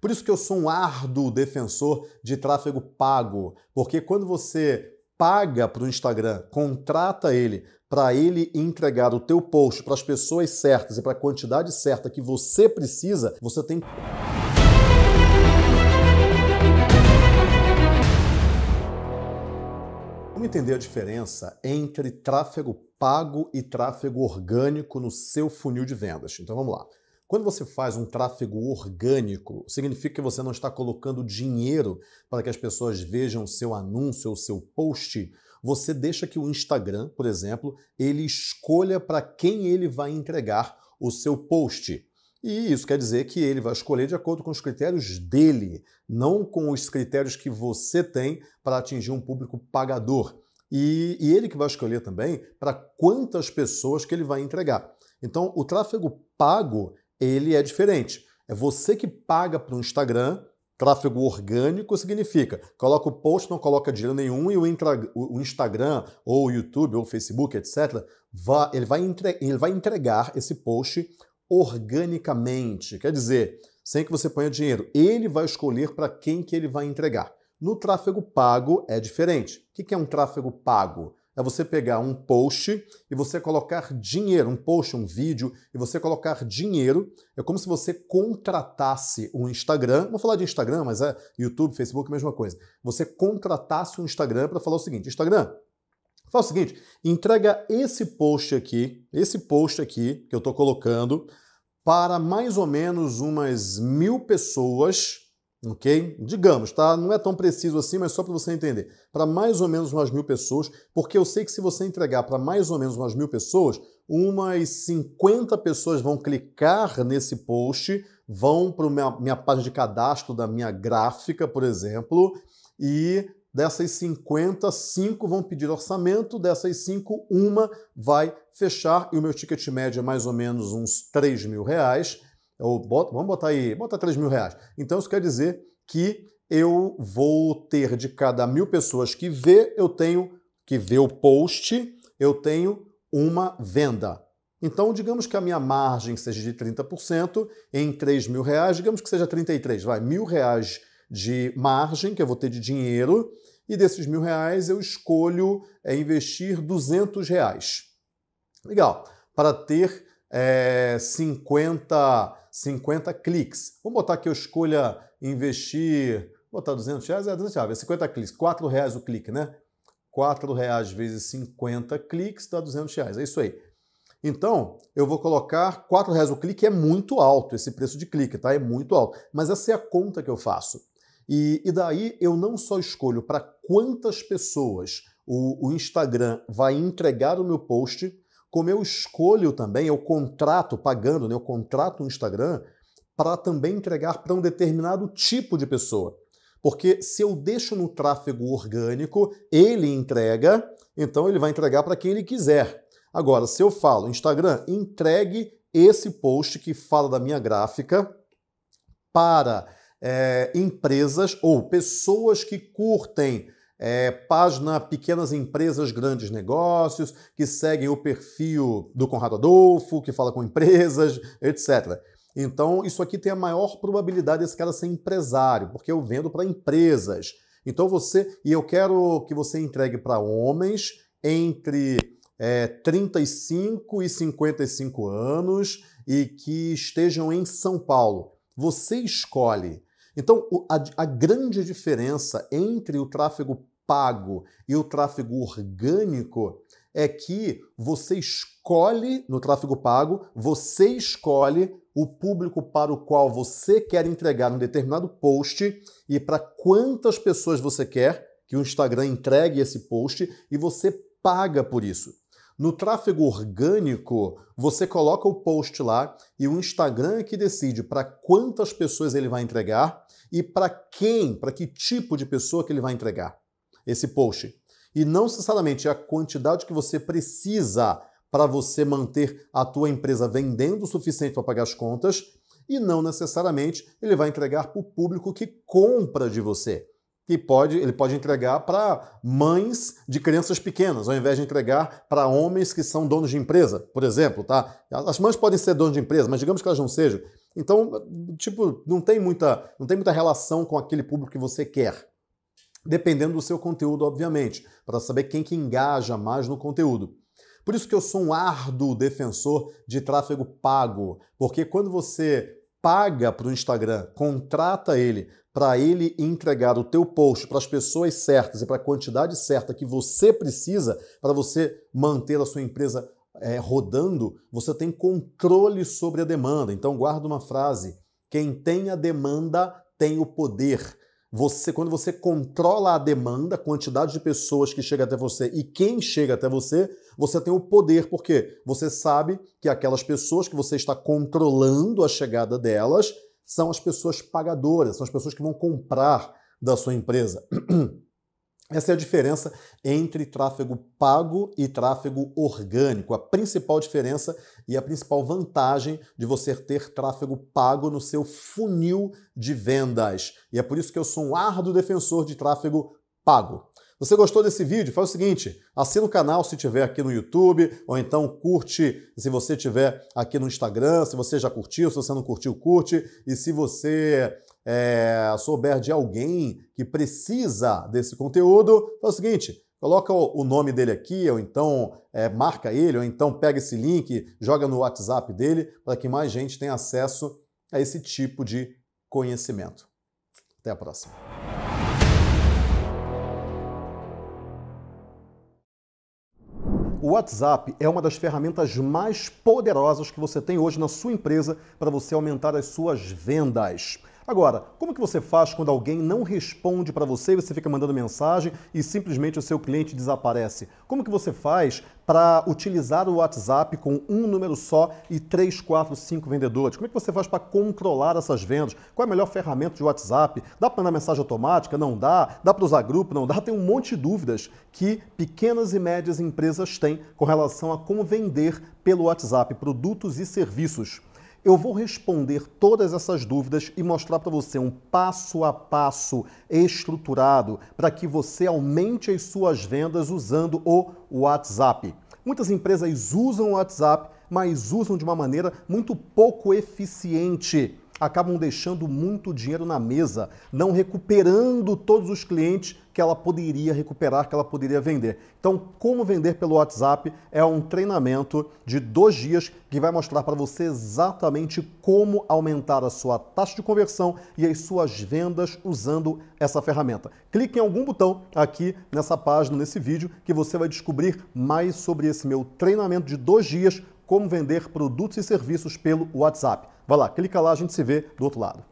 Por isso que eu sou um árduo defensor de tráfego pago, porque quando você paga para o Instagram, contrata ele para ele entregar o teu post para as pessoas certas e para a quantidade certa que você precisa, você tem Vamos entender a diferença entre tráfego pago e tráfego orgânico no seu funil de vendas. Então vamos lá. Quando você faz um tráfego orgânico, significa que você não está colocando dinheiro para que as pessoas vejam seu anúncio ou seu post. Você deixa que o Instagram, por exemplo, ele escolha para quem ele vai entregar o seu post. E isso quer dizer que ele vai escolher de acordo com os critérios dele, não com os critérios que você tem para atingir um público pagador. E, e ele que vai escolher também para quantas pessoas que ele vai entregar. Então, o tráfego pago ele é diferente. É você que paga para o Instagram. Tráfego orgânico significa coloca o post, não coloca dinheiro nenhum e o, intra, o Instagram ou o YouTube ou o Facebook, etc., vai, ele, vai entre, ele vai entregar esse post organicamente. Quer dizer, sem que você ponha dinheiro. Ele vai escolher para quem que ele vai entregar. No tráfego pago é diferente. O que é um tráfego pago? é você pegar um post e você colocar dinheiro, um post, um vídeo, e você colocar dinheiro. É como se você contratasse o um Instagram. Vou falar de Instagram, mas é YouTube, Facebook, mesma coisa. Você contratasse o um Instagram para falar o seguinte: Instagram, fala o seguinte, entrega esse post aqui, esse post aqui que eu estou colocando, para mais ou menos umas mil pessoas ok? Digamos, tá? Não é tão preciso assim, mas só para você entender. Para mais ou menos umas mil pessoas, porque eu sei que se você entregar para mais ou menos umas mil pessoas, umas 50 pessoas vão clicar nesse post, vão para a minha, minha página de cadastro da minha gráfica, por exemplo, e Dessas 50, 5 vão pedir orçamento, dessas 5, uma vai fechar e o meu ticket médio é mais ou menos uns 3 mil reais. Eu boto, vamos botar aí, bota 3 mil reais. Então isso quer dizer que eu vou ter de cada mil pessoas que vê, eu tenho que vê o post, eu tenho uma venda. Então, digamos que a minha margem seja de 30% em 3 mil reais, digamos que seja 33, vai, mil reais de margem que eu vou ter de dinheiro, e desses mil reais eu escolho é, investir 200 reais. Legal, para ter é, 50 50 cliques. Vamos botar que eu escolha investir, vou botar 200 reais, é 200 reais, é 50 cliques, 4 reais o clique, né? 4 reais vezes 50 cliques dá 200 reais, é isso aí. Então, eu vou colocar 4 reais o clique, é muito alto esse preço de clique, tá? É muito alto. Mas essa é a conta que eu faço. E, e daí eu não só escolho para quantas pessoas o, o Instagram vai entregar o meu post, como eu escolho também, eu contrato, pagando, né, eu contrato o Instagram para também entregar para um determinado tipo de pessoa. Porque se eu deixo no tráfego orgânico, ele entrega, então ele vai entregar para quem ele quiser. Agora, se eu falo, Instagram, entregue esse post que fala da minha gráfica para é, empresas ou pessoas que curtem é, página Pequenas Empresas, Grandes Negócios, que seguem o perfil do Conrado Adolfo, que fala com empresas, etc. Então, isso aqui tem a maior probabilidade desse cara ser empresário, porque eu vendo para empresas. Então, você. E eu quero que você entregue para homens entre é, 35 e 55 anos e que estejam em São Paulo. Você escolhe então, a, a grande diferença entre o tráfego pago e o tráfego orgânico é que você escolhe, no tráfego pago, você escolhe o público para o qual você quer entregar um determinado post e para quantas pessoas você quer que o Instagram entregue esse post e você paga por isso. No tráfego orgânico, você coloca o post lá e o Instagram é que decide para quantas pessoas ele vai entregar e para quem, para que tipo de pessoa que ele vai entregar esse post. E não necessariamente é a quantidade que você precisa para você manter a tua empresa vendendo o suficiente para pagar as contas e não necessariamente ele vai entregar para o público que compra de você que pode, ele pode entregar para mães de crianças pequenas, ao invés de entregar para homens que são donos de empresa, por exemplo, tá? As mães podem ser donos de empresa, mas digamos que elas não sejam. Então, tipo, não tem muita, não tem muita relação com aquele público que você quer. Dependendo do seu conteúdo, obviamente, para saber quem que engaja mais no conteúdo. Por isso que eu sou um árduo defensor de tráfego pago, porque quando você paga para o Instagram, contrata ele para ele entregar o teu post para as pessoas certas e para a quantidade certa que você precisa para você manter a sua empresa é, rodando, você tem controle sobre a demanda. Então guarda uma frase: quem tem a demanda tem o poder. Você, quando você controla a demanda, a quantidade de pessoas que chega até você e quem chega até você, você tem o poder, porque você sabe que aquelas pessoas que você está controlando a chegada delas são as pessoas pagadoras, são as pessoas que vão comprar da sua empresa. Essa é a diferença entre tráfego pago e tráfego orgânico. A principal diferença e a principal vantagem de você ter tráfego pago no seu funil de vendas. E é por isso que eu sou um árduo defensor de tráfego pago. Você gostou desse vídeo? Faz o seguinte, assina o canal se tiver aqui no YouTube, ou então curte se você tiver aqui no Instagram, se você já curtiu, se você não curtiu, curte. E se você é, souber de alguém que precisa desse conteúdo, faz o seguinte, coloca o nome dele aqui, ou então é, marca ele, ou então pega esse link, joga no WhatsApp dele, para que mais gente tenha acesso a esse tipo de conhecimento. Até a próxima. O WhatsApp é uma das ferramentas mais poderosas que você tem hoje na sua empresa para você aumentar as suas vendas. Agora, como que você faz quando alguém não responde para você e você fica mandando mensagem e simplesmente o seu cliente desaparece? Como que você faz para utilizar o WhatsApp com um número só e três, quatro, cinco vendedores? Como é que você faz para controlar essas vendas? Qual é a melhor ferramenta de WhatsApp? Dá para mandar mensagem automática? Não dá? Dá para usar grupo? Não dá? Tem um monte de dúvidas que pequenas e médias empresas têm com relação a como vender pelo WhatsApp produtos e serviços. Eu vou responder todas essas dúvidas e mostrar para você um passo a passo estruturado para que você aumente as suas vendas usando o WhatsApp. Muitas empresas usam o WhatsApp, mas usam de uma maneira muito pouco eficiente acabam deixando muito dinheiro na mesa, não recuperando todos os clientes que ela poderia recuperar, que ela poderia vender. Então, como vender pelo WhatsApp é um treinamento de dois dias que vai mostrar para você exatamente como aumentar a sua taxa de conversão e as suas vendas usando essa ferramenta. Clique em algum botão aqui nessa página, nesse vídeo, que você vai descobrir mais sobre esse meu treinamento de dois dias como vender produtos e serviços pelo WhatsApp. Vai lá, clica lá, a gente se vê do outro lado.